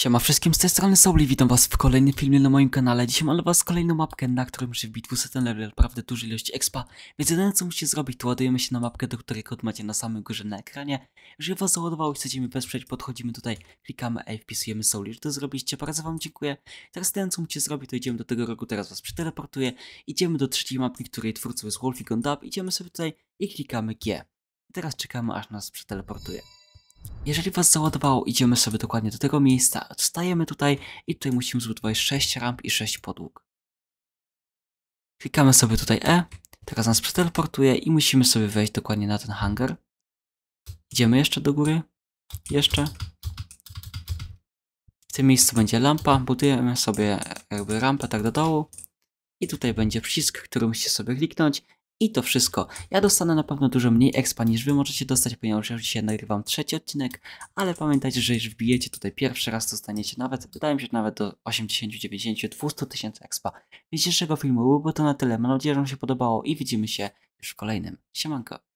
Siema wszystkim, z tej strony Sobli, witam was w kolejnym filmie na moim kanale. Dzisiaj mam dla was kolejną mapkę, na której muszę wbić 200 level, naprawdę dużej ilość expa. Więc jedyne co musicie zrobić, to ładujemy się na mapkę, do której kod macie na samym górze na ekranie. Jeżeli was załadowało i chcecie mi wesprzeć, podchodzimy tutaj, klikamy A i wpisujemy Sobli. Że to zrobiliście, bardzo wam dziękuję. Teraz ten co musicie zrobić, to idziemy do tego roku, teraz was przeteleportuję. Idziemy do trzeciej mapki, której twórcą jest Wolfie Gondab. Idziemy sobie tutaj i klikamy G. I teraz czekamy aż nas przeteleportuje. Jeżeli was załadowało, idziemy sobie dokładnie do tego miejsca, wstajemy tutaj i tutaj musimy zbudować 6 ramp i 6 podłóg. Klikamy sobie tutaj E, teraz nas przeteleportuje i musimy sobie wejść dokładnie na ten hangar. Idziemy jeszcze do góry, jeszcze. W tym miejscu będzie lampa, budujemy sobie jakby rampę tak do dołu. I tutaj będzie przycisk, który musicie sobie kliknąć i to wszystko. Ja dostanę na pewno dużo mniej expa niż wy możecie dostać, ponieważ ja już dzisiaj nagrywam trzeci odcinek, ale pamiętajcie, że jeżeli wbijecie tutaj pierwszy raz, dostaniecie nawet, wydaje mi się, nawet do 80, 90, 200 tysięcy expa. z dzisiejszego filmu byłby to na tyle. Mam nadzieję, że wam się podobało i widzimy się już w kolejnym. Siemanko.